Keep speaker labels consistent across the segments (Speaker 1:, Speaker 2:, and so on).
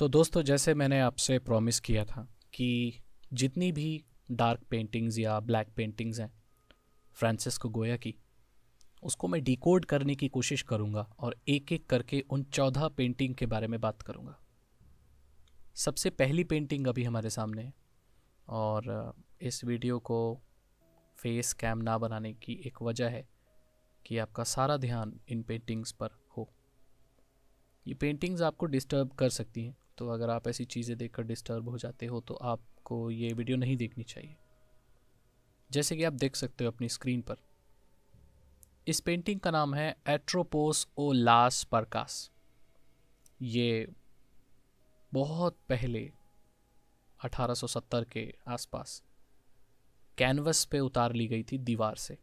Speaker 1: तो दोस्तों जैसे मैंने आपसे प्रॉमिस किया था कि जितनी भी डार्क पेंटिंग्स या ब्लैक पेंटिंग्स हैं फ्रांसिस्को गोया की उसको मैं डिकोड करने की कोशिश करूँगा और एक एक करके उन चौदह पेंटिंग के बारे में बात करूँगा सबसे पहली पेंटिंग अभी हमारे सामने है और इस वीडियो को फेस कैम ना बनाने की एक वजह है कि आपका सारा ध्यान इन पेंटिंग्स पर हो ये पेंटिंग्स आपको डिस्टर्ब कर सकती हैं तो अगर आप ऐसी चीज़ें देखकर डिस्टर्ब हो जाते हो तो आपको ये वीडियो नहीं देखनी चाहिए जैसे कि आप देख सकते हो अपनी स्क्रीन पर इस पेंटिंग का नाम है एट्रोपोस ओ लास परकास ये बहुत पहले 1870 के आसपास कैनवस पे उतार ली गई थी दीवार से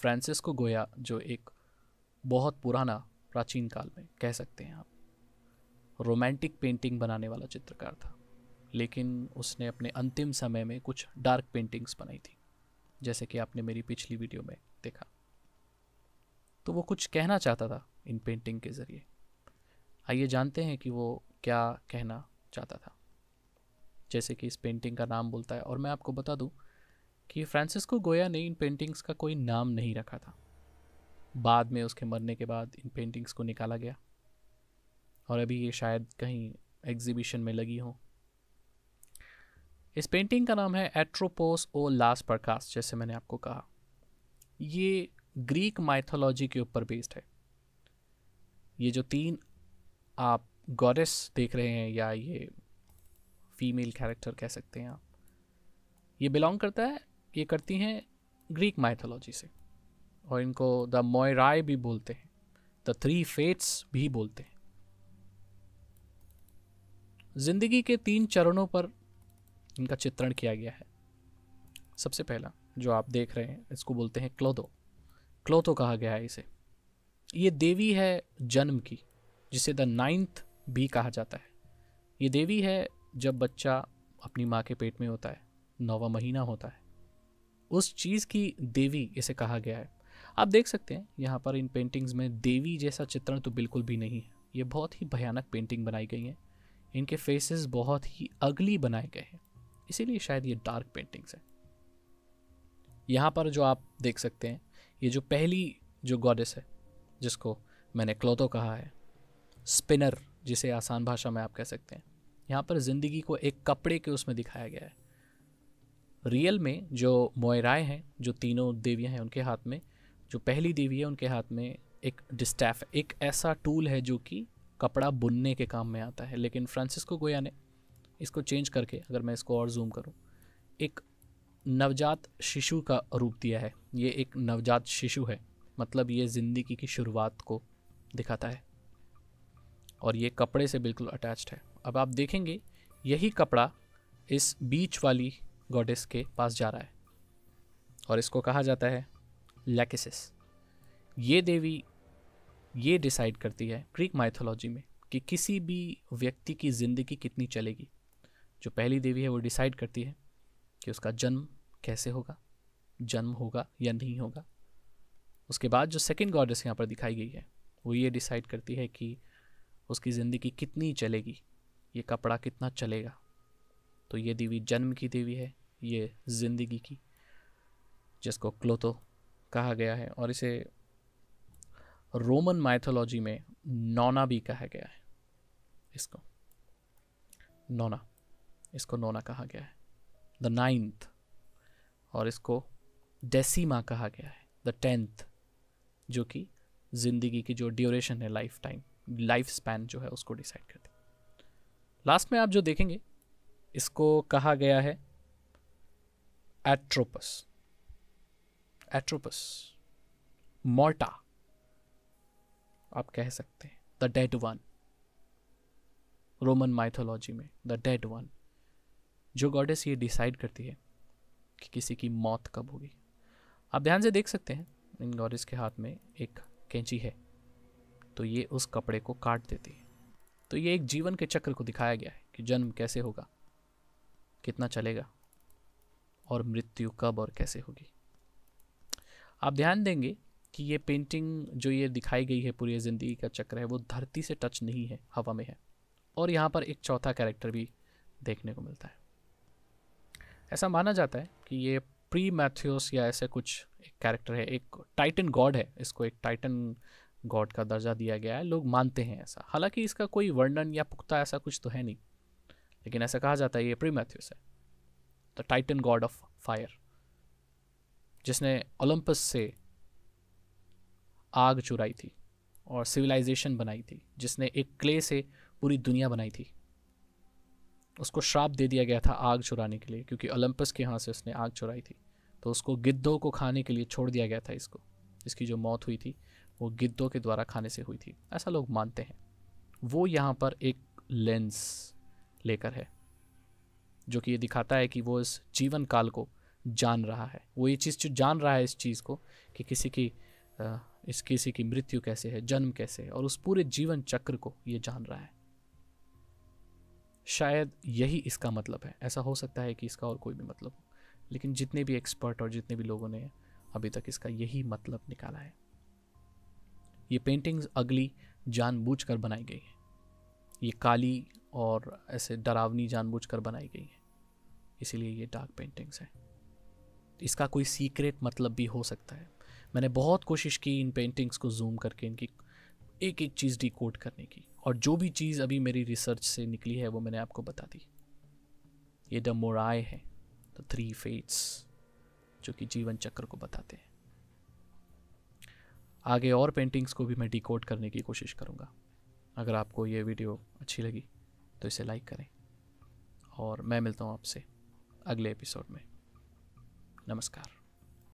Speaker 1: फ्रांसिस्को गोया जो एक बहुत पुराना प्राचीन काल में कह सकते हैं आप रोमांटिक पेंटिंग बनाने वाला चित्रकार था लेकिन उसने अपने अंतिम समय में कुछ डार्क पेंटिंग्स बनाई थी जैसे कि आपने मेरी पिछली वीडियो में देखा तो वो कुछ कहना चाहता था इन पेंटिंग के ज़रिए आइए जानते हैं कि वो क्या कहना चाहता था जैसे कि इस पेंटिंग का नाम बोलता है और मैं आपको बता दूं कि फ्रांसिस्को गोया ने इन पेंटिंग्स का कोई नाम नहीं रखा था बाद में उसके मरने के बाद इन पेंटिंग्स को निकाला गया और अभी ये शायद कहीं एग्जीबिशन में लगी हो इस पेंटिंग का नाम है एट्रोपोस ओ लास प्रकाश जैसे मैंने आपको कहा ये ग्रीक माइथोलॉजी के ऊपर बेस्ड है ये जो तीन आप गॉडेस देख रहे हैं या ये फीमेल कैरेक्टर कह सकते हैं आप ये बिलोंग करता है ये करती हैं ग्रीक माइथोलॉजी से और इनको द मोयराय भी बोलते हैं द थ्री फेट्स भी बोलते हैं जिंदगी के तीन चरणों पर इनका चित्रण किया गया है सबसे पहला जो आप देख रहे हैं इसको बोलते हैं क्लोदो क्लोथो कहा गया है इसे ये देवी है जन्म की जिसे द नाइन्थ भी कहा जाता है ये देवी है जब बच्चा अपनी माँ के पेट में होता है नौवा महीना होता है उस चीज़ की देवी इसे कहा गया है आप देख सकते हैं यहाँ पर इन पेंटिंग्स में देवी जैसा चित्रण तो बिल्कुल भी नहीं है ये बहुत ही भयानक पेंटिंग बनाई गई है इनके फेसेस बहुत ही अगली बनाए गए हैं इसीलिए शायद ये डार्क पेंटिंग्स हैं यहाँ पर जो आप देख सकते हैं ये जो पहली जो गॉडेस है जिसको मैंने क्लोतो कहा है स्पिनर जिसे आसान भाषा में आप कह सकते हैं यहाँ पर ज़िंदगी को एक कपड़े के उसमें दिखाया गया है रियल में जो मोयराय हैं जो तीनों देवियाँ हैं उनके हाथ में जो पहली देवी है उनके हाथ में एक डिस्टैफ एक ऐसा टूल है जो कि कपड़ा बुनने के काम में आता है लेकिन फ्रांसिस्को गोया ने इसको चेंज करके अगर मैं इसको और जूम करूँ एक नवजात शिशु का रूप दिया है ये एक नवजात शिशु है मतलब ये ज़िंदगी की शुरुआत को दिखाता है और ये कपड़े से बिल्कुल अटैच्ड है अब आप देखेंगे यही कपड़ा इस बीच वाली गॉडेस के पास जा रहा है और इसको कहा जाता है लैकेसिस ये देवी ये डिसाइड करती है ग्रीक माइथोलॉजी में कि किसी भी व्यक्ति की ज़िंदगी कितनी चलेगी जो पहली देवी है वो डिसाइड करती है कि उसका जन्म कैसे होगा जन्म होगा या नहीं होगा उसके बाद जो सेकेंड गॉडेस यहाँ पर दिखाई गई है वो ये डिसाइड करती है कि उसकी ज़िंदगी कितनी चलेगी ये कपड़ा कितना चलेगा तो ये देवी जन्म की देवी है ये ज़िंदगी की जिसको क्लोतो कहा गया है और इसे रोमन माइथोलॉजी में नौना भी कहा गया है इसको नौना इसको नौना कहा गया है द नाइन्थ और इसको डेसीमा कहा गया है द टेंथ जो कि ज़िंदगी की जो ड्यूरेशन है लाइफ टाइम लाइफ स्पैन जो है उसको डिसाइड करती लास्ट में आप जो देखेंगे इसको कहा गया है एट्रोपस एट्रोपस मोर्टा आप कह सकते हैं the dead one Roman mythology में द डेड वन जो गॉडेस ये डिसाइड करती है कि किसी की मौत कब होगी आप ध्यान से देख सकते हैं इन गॉडेस के हाथ में एक कैंची है तो ये उस कपड़े को काट देती है तो ये एक जीवन के चक्र को दिखाया गया है कि जन्म कैसे होगा कितना चलेगा और मृत्यु कब और कैसे होगी आप ध्यान देंगे कि ये पेंटिंग जो ये दिखाई गई है पूरी ज़िंदगी का चक्र है वो धरती से टच नहीं है हवा में है और यहाँ पर एक चौथा कैरेक्टर भी देखने को मिलता है ऐसा माना जाता है कि ये प्री मैथ्यूस या ऐसे कुछ एक कैरेक्टर है एक टाइटन गॉड है इसको एक टाइटन गॉड का दर्जा दिया गया है लोग मानते हैं ऐसा हालांकि इसका कोई वर्णन या पुख्ता ऐसा कुछ तो है नहीं लेकिन ऐसा कहा जाता है ये प्री मैथ्यूस है the Titan god of fire जिसने ओलंपस से आग चुराई थी और सिविलाइजेशन बनाई थी जिसने एक क्ले से पूरी दुनिया बनाई थी उसको श्राप दे दिया गया था आग चुराने के लिए क्योंकि ओलंपस के यहाँ से उसने आग चुराई थी तो उसको गिद्धों को खाने के लिए छोड़ दिया गया था इसको इसकी जो मौत हुई थी वो गिद्धों के द्वारा खाने से हुई थी ऐसा लोग मानते हैं वो यहाँ पर एक लेंस लेकर है जो कि ये दिखाता है कि वो इस जीवन काल को जान रहा है वो ये चीज़ जान रहा है इस चीज़ को कि किसी की इस किसी की मृत्यु कैसे है जन्म कैसे है और उस पूरे जीवन चक्र को ये जान रहा है शायद यही इसका मतलब है ऐसा हो सकता है कि इसका और कोई भी मतलब हो लेकिन जितने भी एक्सपर्ट और जितने भी लोगों ने अभी तक इसका यही मतलब निकाला है ये पेंटिंग्स अगली जानबूझकर बनाई गई है ये काली और ऐसे डरावनी जानबूझकर बनाई गई है इसीलिए ये डार्क पेंटिंग्स हैं इसका कोई सीक्रेट मतलब भी हो सकता है मैंने बहुत कोशिश की इन पेंटिंग्स को जूम करके इनकी एक एक चीज़ डी करने की और जो भी चीज़ अभी मेरी रिसर्च से निकली है वो मैंने आपको बता दी ये द मोराय है द थ्री फेट्स जो कि जीवन चक्र को बताते हैं आगे और पेंटिंग्स को भी मैं डी करने की कोशिश करूँगा अगर आपको ये वीडियो अच्छी लगी तो इसे लाइक करें और मैं मिलता हूँ आपसे अगले एपिसोड में नमस्कार